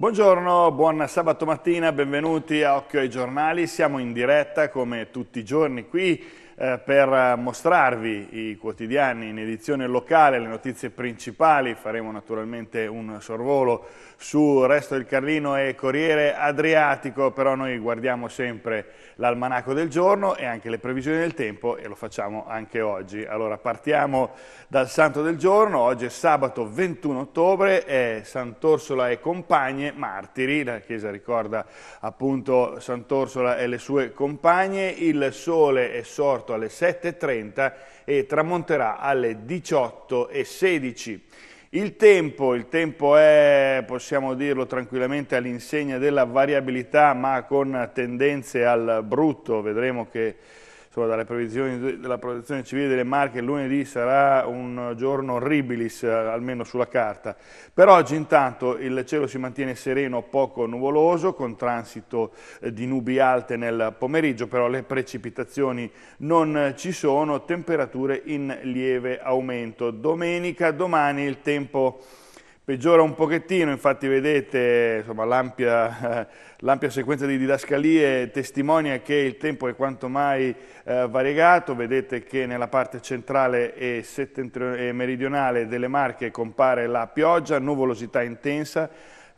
Buongiorno, buon sabato mattina, benvenuti a Occhio ai Giornali. Siamo in diretta come tutti i giorni qui eh, per eh, mostrarvi i quotidiani in edizione locale, le notizie principali, faremo naturalmente un sorvolo su Resto del Carlino e Corriere Adriatico, però noi guardiamo sempre l'almanaco del giorno e anche le previsioni del tempo e lo facciamo anche oggi. Allora partiamo dal santo del giorno, oggi è sabato 21 ottobre, è Sant'Orsola e compagne, martiri, la chiesa ricorda appunto Sant'Orsola e le sue compagne, il sole è sorto 18 alle 7.30 e tramonterà alle 18.16. Il tempo, il tempo è, possiamo dirlo tranquillamente, all'insegna della variabilità ma con tendenze al brutto, vedremo che insomma, dalle previsioni della protezione civile delle Marche lunedì sarà un giorno orribilis, eh, almeno sulla carta. Per oggi intanto il cielo si mantiene sereno, poco nuvoloso, con transito eh, di nubi alte nel pomeriggio, però le precipitazioni non ci sono, temperature in lieve aumento. Domenica, domani il tempo peggiora un pochettino, infatti vedete l'ampia, sequenza di didascalie testimonia che il tempo è quanto mai eh, variegato, vedete che nella parte centrale e, e meridionale delle Marche compare la pioggia, nuvolosità intensa,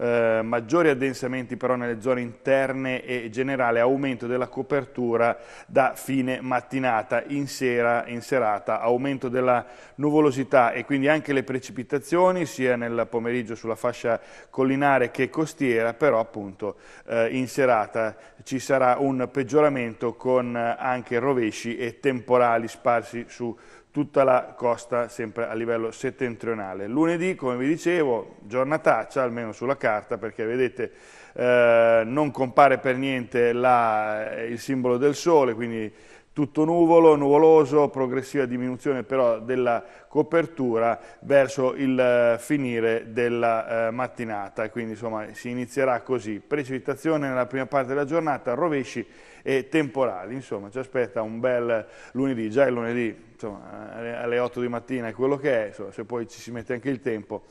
eh, maggiori addensamenti però nelle zone interne e generale aumento della copertura da fine mattinata, in, sera, in serata aumento della nuvolosità e quindi anche le precipitazioni sia nel pomeriggio sulla fascia collinare che costiera, però appunto eh, in serata ci sarà un peggioramento con eh, anche rovesci e temporali sparsi su tutta la costa sempre a livello settentrionale. Lunedì, come vi dicevo, giornataccia, almeno sulla carta, perché vedete eh, non compare per niente la, il simbolo del sole, quindi tutto nuvolo, nuvoloso, progressiva diminuzione però della copertura verso il eh, finire della eh, mattinata, quindi insomma si inizierà così, precipitazione nella prima parte della giornata, rovesci e temporali, insomma ci aspetta un bel lunedì, già il lunedì insomma, alle 8 di mattina è quello che è, insomma, se poi ci si mette anche il tempo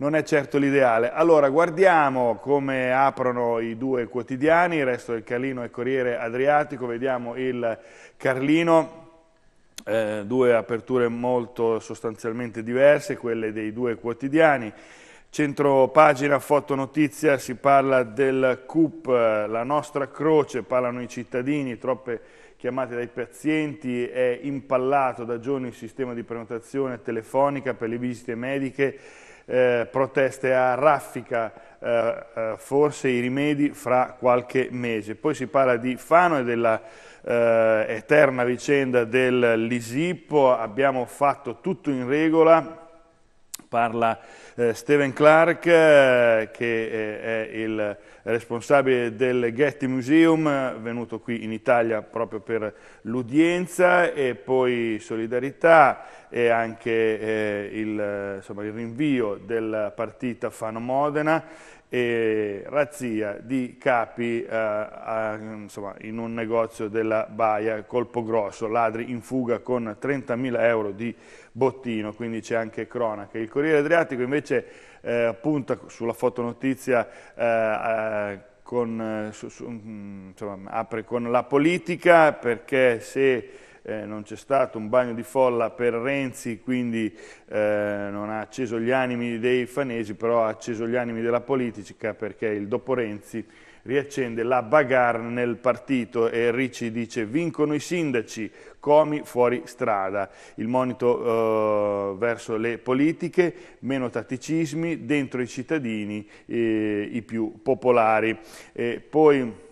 non è certo l'ideale. Allora, guardiamo come aprono i due quotidiani, il resto del Carlino e Corriere Adriatico, vediamo il Carlino, eh, due aperture molto sostanzialmente diverse, quelle dei due quotidiani. Centro pagina, foto notizia, si parla del CUP, la nostra croce, parlano i cittadini, troppe chiamate dai pazienti, è impallato da giorni il sistema di prenotazione telefonica per le visite mediche, eh, proteste a raffica, eh, eh, forse i rimedi fra qualche mese. Poi si parla di Fano e della eh, eterna vicenda dell'Isippo, abbiamo fatto tutto in regola, Parla eh, Steven Clark, eh, che eh, è il responsabile del Getty Museum, venuto qui in Italia proprio per l'udienza, e poi Solidarità e anche eh, il, eh, insomma, il rinvio della partita Fano-Modena e razzia di capi eh, a, insomma, in un negozio della Baia, colpo grosso, ladri in fuga con 30.000 euro di bottino, quindi c'è anche cronaca. Il Corriere Adriatico invece eh, punta sulla fotonotizia eh, eh, con, su, su, mm, insomma, apre con la politica perché se eh, non c'è stato un bagno di folla per Renzi, quindi eh, non ha acceso gli animi dei fanesi, però ha acceso gli animi della politica perché il dopo Renzi riaccende la bagarre nel partito e Ricci dice vincono i sindaci, comi fuori strada, il monito eh, verso le politiche, meno tatticismi, dentro i cittadini eh, i più popolari. Eh, poi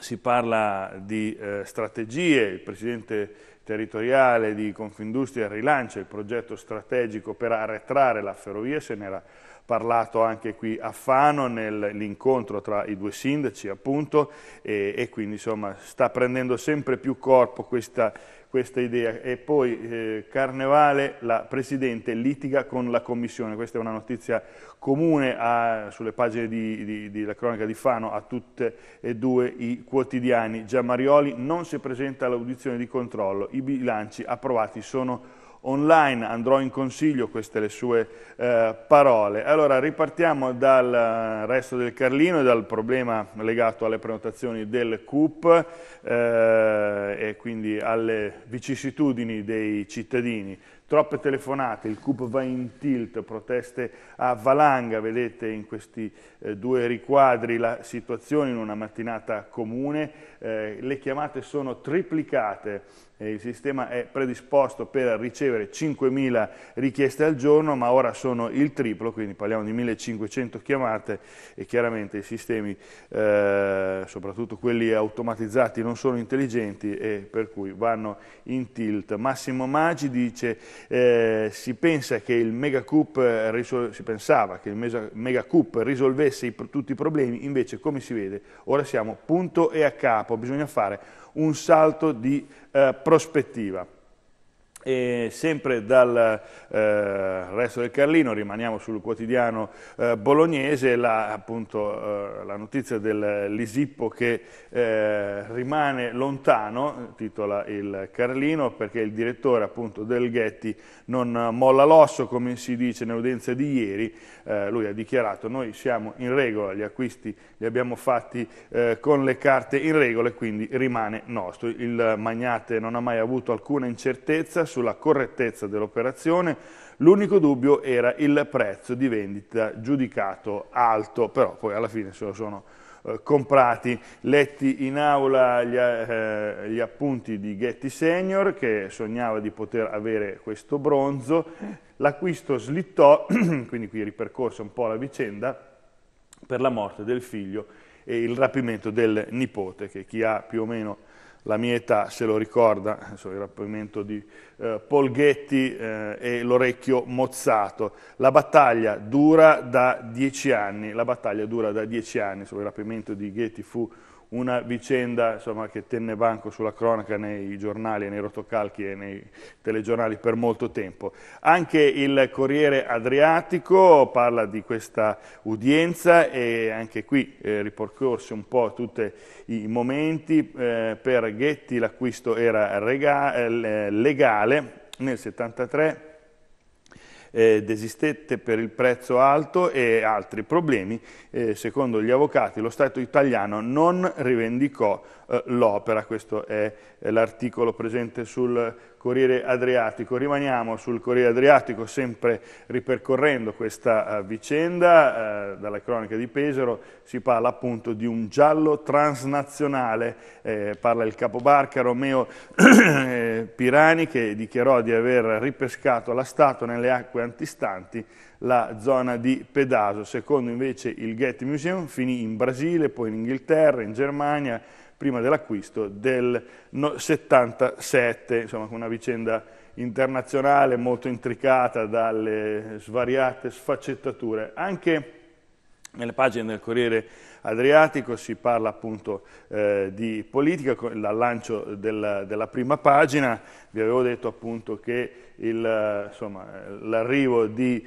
si parla di eh, strategie, il Presidente territoriale di Confindustria rilancia il progetto strategico per arretrare la ferrovia, se n'era parlato anche qui a Fano nell'incontro tra i due sindaci appunto e, e quindi insomma sta prendendo sempre più corpo questa, questa idea. E poi eh, Carnevale, la Presidente litiga con la Commissione, questa è una notizia comune a, sulle pagine della cronaca di Fano a tutti e due i quotidiani. Marioli non si presenta all'audizione di controllo, i bilanci approvati sono online, andrò in consiglio, queste le sue eh, parole. Allora ripartiamo dal eh, resto del Carlino e dal problema legato alle prenotazioni del CUP eh, e quindi alle vicissitudini dei cittadini troppe telefonate, il CUP va in tilt, proteste a valanga, vedete in questi eh, due riquadri la situazione in una mattinata comune, eh, le chiamate sono triplicate, eh, il sistema è predisposto per ricevere 5.000 richieste al giorno, ma ora sono il triplo, quindi parliamo di 1.500 chiamate e chiaramente i sistemi, eh, soprattutto quelli automatizzati, non sono intelligenti e per cui vanno in tilt. Massimo Maggi dice eh, si pensa che il Megacoop, si pensava che il Megacoup risolvesse i, tutti i problemi, invece come si vede ora siamo punto e a capo campo, bisogna fare un salto di eh, prospettiva. E sempre dal eh, resto del Carlino, rimaniamo sul quotidiano eh, bolognese, la, appunto, eh, la notizia dell'Isippo che eh, rimane lontano, titola il Carlino, perché il direttore appunto, del Ghetti non molla l'osso, come si dice nell'udienza di ieri, eh, lui ha dichiarato noi siamo in regola, gli acquisti li abbiamo fatti eh, con le carte in regola e quindi rimane nostro. Il magnate non ha mai avuto alcuna incertezza sulla correttezza dell'operazione, l'unico dubbio era il prezzo di vendita giudicato alto, però poi alla fine se lo sono eh, comprati. Letti in aula gli, eh, gli appunti di Getty Senior che sognava di poter avere questo bronzo, l'acquisto slittò, quindi qui ripercorsa un po' la vicenda, per la morte del figlio e il rapimento del nipote, che chi ha più o meno la mia età se lo ricorda, il rapimento di eh, Polghetti eh, e l'orecchio mozzato. La battaglia dura da dieci anni, la battaglia dura da dieci anni, il rapimento di Ghetti fu una vicenda insomma, che tenne banco sulla cronaca nei giornali, nei rotocalchi e nei telegiornali per molto tempo. Anche il Corriere Adriatico parla di questa udienza e anche qui eh, ripercorse un po' tutti i momenti. Eh, per Ghetti l'acquisto era regale, eh, legale nel 73 eh, desistette per il prezzo alto e altri problemi, eh, secondo gli avvocati lo Stato italiano non rivendicò eh, l'opera, questo è l'articolo presente sul Corriere Adriatico. Rimaniamo sul Corriere Adriatico sempre ripercorrendo questa eh, vicenda, eh, dalla cronica di Pesaro si parla appunto di un giallo transnazionale, parla il capobarca Romeo Pirani che dichiarò di aver ripescato la statua nelle acque antistanti la zona di Pedaso, secondo invece il Getty Museum finì in Brasile, poi in Inghilterra, in Germania, prima dell'acquisto del 77, insomma una vicenda internazionale molto intricata dalle svariate sfaccettature. Anche nelle pagine del Corriere Adriatico si parla appunto eh, di politica, al lancio della, della, prima pagina, vi avevo detto appunto che l'arrivo di eh,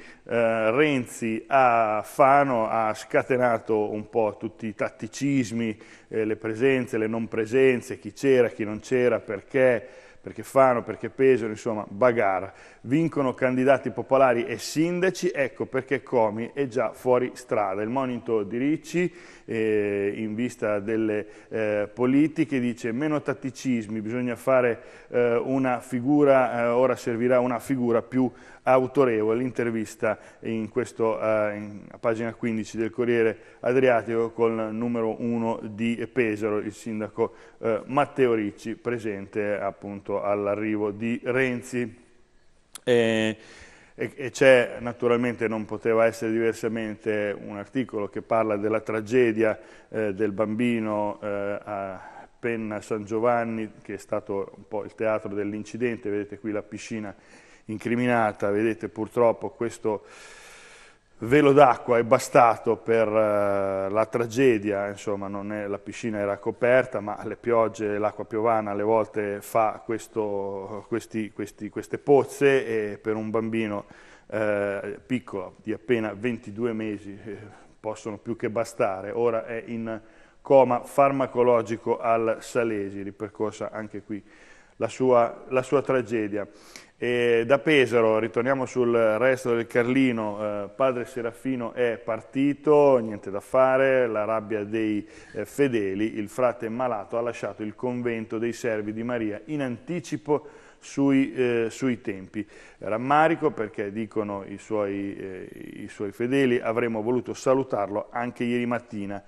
Renzi a Fano ha scatenato un po' tutti i tatticismi, eh, le presenze, le non presenze, chi c'era, chi non c'era, perché, perché fanno, perché pesano, insomma, bagarre. Vincono candidati popolari e sindaci, ecco perché Comi è già fuori strada. Il monito di Ricci, eh, in vista delle eh, politiche, dice meno tatticismi, bisogna fare eh, una figura, eh, ora servirà una figura più autorevole l'intervista in questo, eh, a pagina 15 del Corriere Adriatico con il numero 1 di Pesaro, il sindaco eh, Matteo Ricci, presente appunto all'arrivo di Renzi. E, e c'è naturalmente, non poteva essere diversamente, un articolo che parla della tragedia eh, del bambino eh, a Penna San Giovanni, che è stato un po' il teatro dell'incidente, vedete qui la piscina incriminata, vedete purtroppo questo velo d'acqua è bastato per eh, la tragedia, insomma è, la piscina era coperta, ma le piogge, l'acqua piovana alle volte fa questo, questi, questi, queste pozze e per un bambino uh, piccolo di appena 22 mesi eh, possono più che bastare, ora è in coma farmacologico al Salesi, ripercorsa anche qui la sua, la sua tragedia. E da Pesaro, ritorniamo sul resto del Carlino, eh, padre Serafino è partito, niente da fare, la rabbia dei eh, fedeli, il frate malato ha lasciato il convento dei servi di Maria in anticipo sui, eh, sui tempi. Rammarico perché dicono i suoi, eh, i suoi fedeli, avremmo voluto salutarlo anche ieri mattina,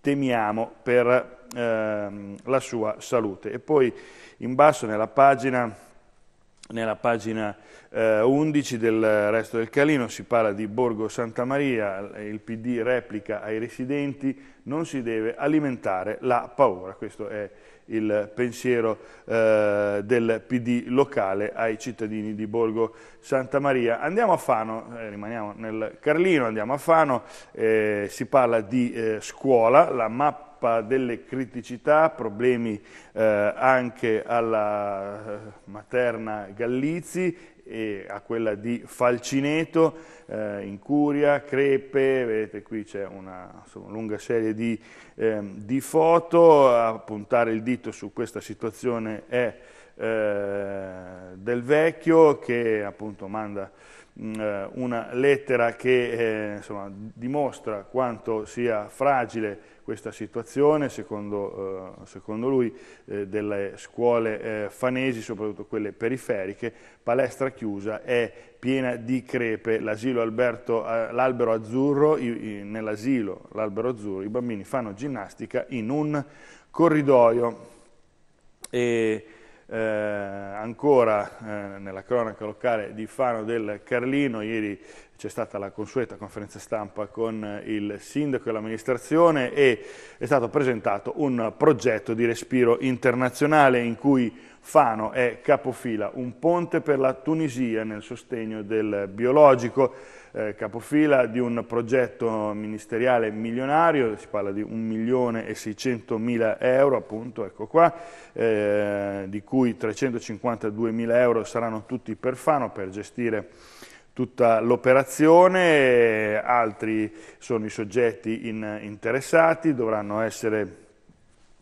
temiamo per ehm, la sua salute. E poi in basso nella pagina nella pagina eh, 11 del resto del Calino si parla di Borgo Santa Maria, il PD replica ai residenti, non si deve alimentare la paura, questo è il pensiero eh, del PD locale ai cittadini di Borgo Santa Maria. Andiamo a Fano, eh, rimaniamo nel Carlino, andiamo a Fano, eh, si parla di eh, scuola, la mappa delle criticità, problemi eh, anche alla eh, materna Gallizi e a quella di Falcineto, eh, in Curia, Crepe, vedete qui c'è una insomma, lunga serie di, ehm, di, foto, a puntare il dito su questa situazione è eh, del vecchio che appunto manda Mm, eh, una lettera che eh, insomma, dimostra quanto sia fragile questa situazione, secondo, eh, secondo lui, eh, delle scuole eh, fanesi, soprattutto quelle periferiche, palestra chiusa è piena di crepe, eh, l'albero azzurro, nell'asilo l'albero azzurro, i bambini fanno ginnastica in un corridoio. E, eh, ancora eh, nella cronaca locale di Fano del Carlino, ieri c'è stata la consueta conferenza stampa con il sindaco e l'amministrazione e è stato presentato un progetto di respiro internazionale in cui Fano è capofila, un ponte per la Tunisia nel sostegno del biologico, eh, capofila di un progetto ministeriale milionario, si parla di 1 milione e 600 mila euro, appunto, ecco qua, eh, di cui 352 mila euro saranno tutti per Fano per gestire tutta l'operazione, altri sono i soggetti in, interessati, dovranno essere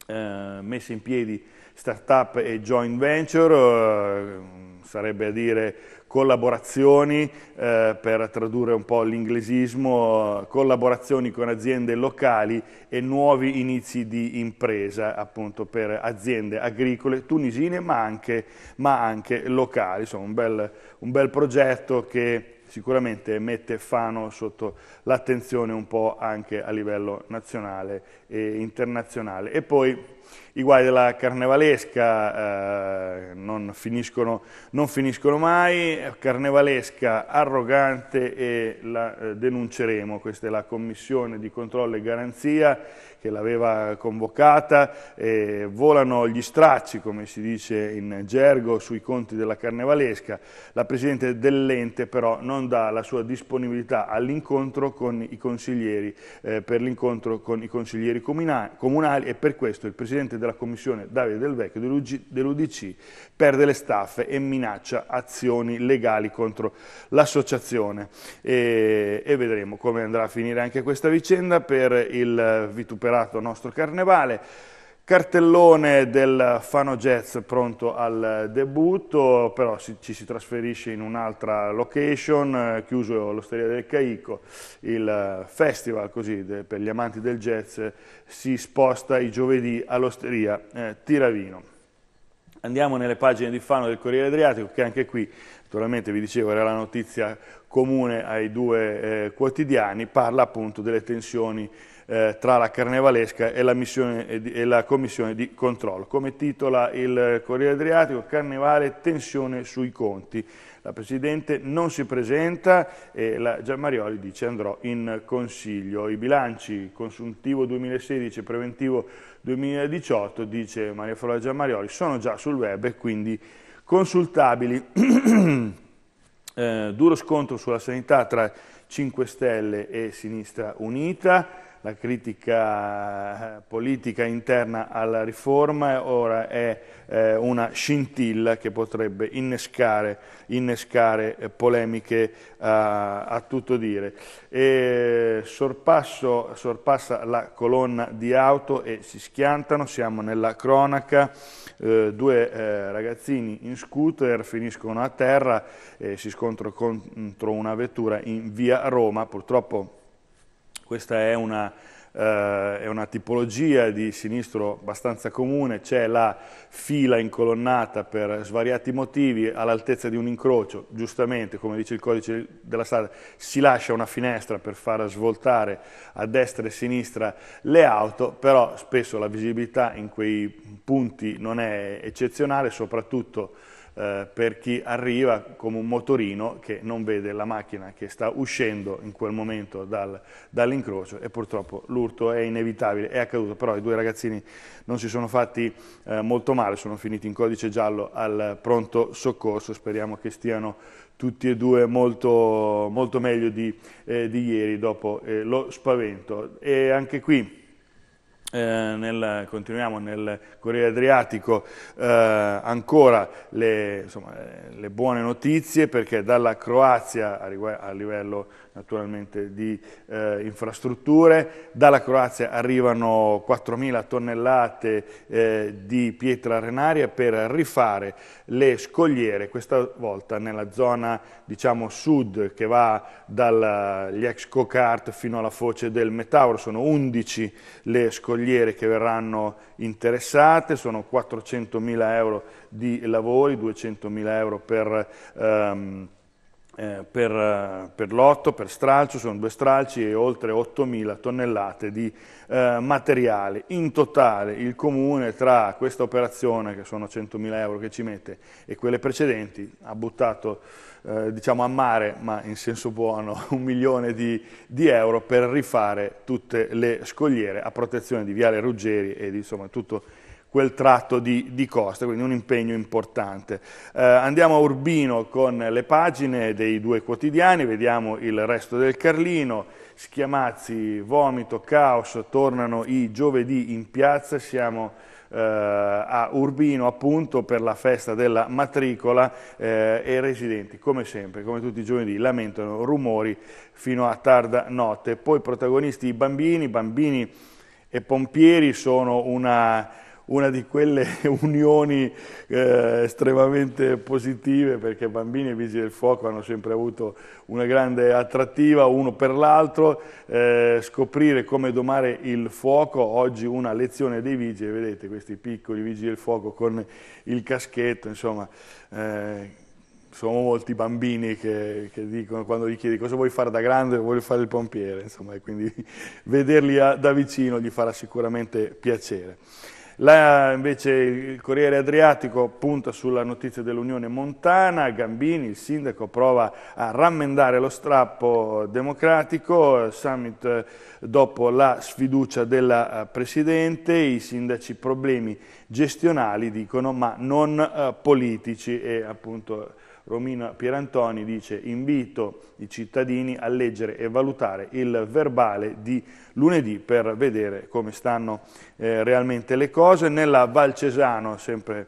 eh, messi in piedi startup e joint venture, eh, sarebbe a dire collaborazioni, eh, per tradurre un po' l'inglesismo, collaborazioni con aziende locali e nuovi inizi di impresa appunto per aziende agricole tunisine ma anche, ma anche locali, insomma un bel, un bel progetto che sicuramente mette Fano sotto l'attenzione un po' anche a livello nazionale eh, internazionale. E poi i guai della carnevalesca eh, non, finiscono, non, finiscono, mai, carnevalesca arrogante e la eh, denunceremo, questa è la commissione di controllo e garanzia che l'aveva convocata, eh, volano gli stracci come si dice in gergo sui conti della carnevalesca, la Presidente dell'ente però non dà la sua disponibilità all'incontro con i consiglieri, eh, per l'incontro con i consiglieri consiglieri comunali e per questo il presidente della commissione Davide Del Vecchio dell'Udc perde le staffe e minaccia azioni legali contro l'associazione. E, e, vedremo come andrà a finire anche questa vicenda per il vituperato nostro carnevale. Cartellone del Fano Jazz pronto al debutto, però ci si trasferisce in un'altra location, eh, chiuso l'Osteria del Caico, il festival così, per gli amanti del jazz si sposta i giovedì all'Osteria eh, Tiravino. Andiamo nelle pagine di Fano del Corriere Adriatico, che anche qui, naturalmente vi dicevo, era la notizia comune ai due eh, quotidiani, parla appunto delle tensioni eh, tra la Carnevalesca e la, missione, eh, e la Commissione di controllo. Come titola il eh, Corriere Adriatico, Carnevale, tensione sui conti. La Presidente non si presenta e la Giammarioli dice andrò in Consiglio. I bilanci consuntivo 2016 e preventivo 2018, dice Maria Flora Giammarioli, sono già sul web e quindi consultabili. eh, duro scontro sulla sanità tra 5 Stelle e Sinistra Unita la critica eh, politica interna alla riforma ora è eh, una scintilla che potrebbe innescare, innescare eh, polemiche eh, a tutto dire. E sorpasso, sorpassa la colonna di auto e si schiantano, siamo nella cronaca, eh, due eh, ragazzini in scooter finiscono a terra e si scontrano contro una vettura in via Roma, purtroppo questa è una, eh, è una tipologia di sinistro abbastanza comune, c'è la fila incolonnata per svariati motivi all'altezza di un incrocio, giustamente come dice il codice della strada si lascia una finestra per far svoltare a destra e a sinistra le auto, però spesso la visibilità in quei punti non è eccezionale, soprattutto eh, per chi arriva come un motorino che non vede la macchina che sta uscendo in quel momento dal, dall'incrocio e purtroppo l'urto è inevitabile, è accaduto, però i due ragazzini non si sono fatti eh, molto male, sono finiti in codice giallo al pronto soccorso, speriamo che stiano tutti e due molto, molto meglio di, eh, di ieri dopo eh, lo spavento. E anche qui eh, nel, continuiamo nel Corriere Adriatico eh, ancora le, insomma, eh, le, buone notizie perché dalla Croazia a, livello naturalmente di eh, infrastrutture, dalla Croazia arrivano 4.000 tonnellate eh, di pietra arenaria per rifare le scogliere, questa volta nella zona diciamo, sud che va dagli ex Cocart fino alla foce del Metauro, sono 11 le scogliere petroliere che verranno interessate, sono 400.000 euro di lavori, 200.000 euro per... Ehm, eh, per, eh, per, lotto, per stralcio, sono due stralci e oltre 8.000 tonnellate di eh, materiale. In totale il comune tra questa operazione, che sono 100.000 euro che ci mette, e quelle precedenti ha buttato eh, diciamo a mare, ma in senso buono, un milione di, di, euro per rifare tutte le scogliere a protezione di Viale Ruggeri e di insomma, tutto il quel tratto di, di costa, quindi un impegno importante. Eh, andiamo a Urbino con le pagine dei due quotidiani, vediamo il resto del Carlino, schiamazzi, vomito, caos, tornano i giovedì in piazza, siamo eh, a Urbino appunto per la festa della matricola eh, e i residenti come sempre, come tutti i giovedì, lamentano rumori fino a tarda notte. Poi protagonisti i bambini, bambini e pompieri sono una una di quelle unioni eh, estremamente positive perché bambini e vigili del fuoco hanno sempre avuto una grande attrattiva uno per l'altro, eh, scoprire come domare il fuoco, oggi una lezione dei vigili, vedete questi piccoli vigili del fuoco con il caschetto, insomma... Eh, sono molti bambini che, che, dicono quando gli chiedi cosa vuoi fare da grande, voglio fare il pompiere, insomma, e quindi vederli a, da vicino gli farà sicuramente piacere. La, invece il Corriere Adriatico punta sulla notizia dell'Unione Montana, Gambini, il sindaco, prova a rammendare lo strappo democratico, eh, summit eh, dopo la sfiducia della eh, Presidente, i sindaci problemi gestionali dicono ma non politici e appunto Romino Pierantoni dice invito i cittadini a leggere e valutare il verbale di lunedì per vedere come stanno eh, realmente le cose cose, nella Valcesano, sempre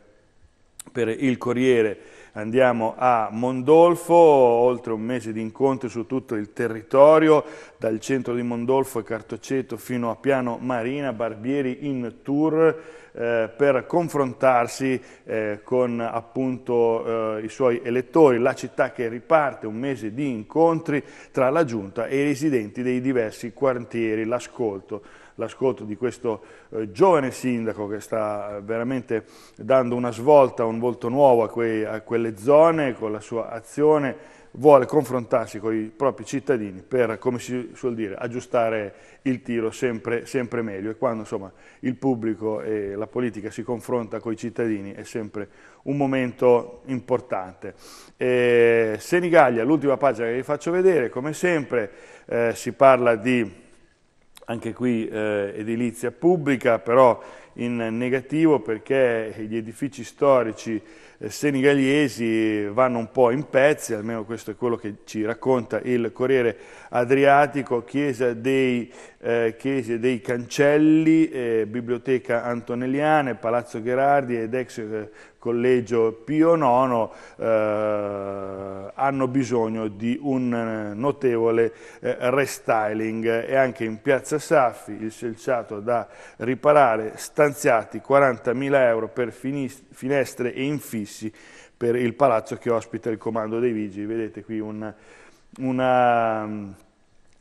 per il Corriere, andiamo a Mondolfo, oltre un mese di incontri su tutto il territorio, dal centro di Mondolfo e Cartoceto fino a Piano Marina, Barbieri in tour eh, per confrontarsi eh, con appunto eh, i suoi elettori, la città che riparte, un mese di incontri tra la giunta e i residenti dei diversi quartieri, l'ascolto l'ascolto di questo eh, giovane sindaco che sta eh, veramente dando una svolta, un volto nuovo a, quei, a quelle zone con la sua azione vuole confrontarsi con i propri cittadini per, come si suol dire, aggiustare il tiro sempre, sempre meglio e quando insomma, il pubblico e la politica si confronta con i cittadini è sempre un momento importante. E Senigallia, l'ultima pagina che vi faccio vedere, come sempre eh, si parla di anche qui eh, edilizia pubblica, però in negativo perché gli edifici storici eh, senigaliesi vanno un po' in pezzi, almeno questo è quello che ci racconta il Corriere Adriatico, Chiesa dei, eh, Chiesa dei Cancelli, eh, Biblioteca Antonelliane, Palazzo Gherardi ed ex eh, Collegio Pio IX eh, hanno bisogno di un eh, notevole restyling e anche in Piazza Saffi il selciato da riparare, stanziati 40.000 euro per finestre e infissi fissi per il palazzo che ospita il comando dei vigili. Vedete qui un, una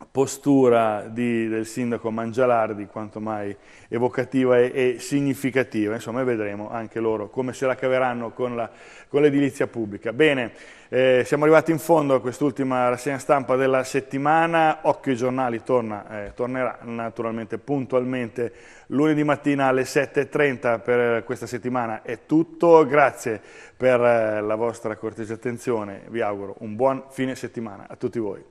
postura di, del sindaco Mangialardi quanto mai evocativa e, e, significativa, insomma vedremo anche loro come se la caveranno con, l'edilizia pubblica. Bene, eh, siamo arrivati in fondo a quest'ultima rassegna stampa della settimana, Occhio ai giornali torna, eh, tornerà naturalmente puntualmente lunedì mattina alle 7.30 per questa settimana è tutto, grazie per eh, la vostra cortese attenzione, vi auguro un buon fine settimana a tutti voi.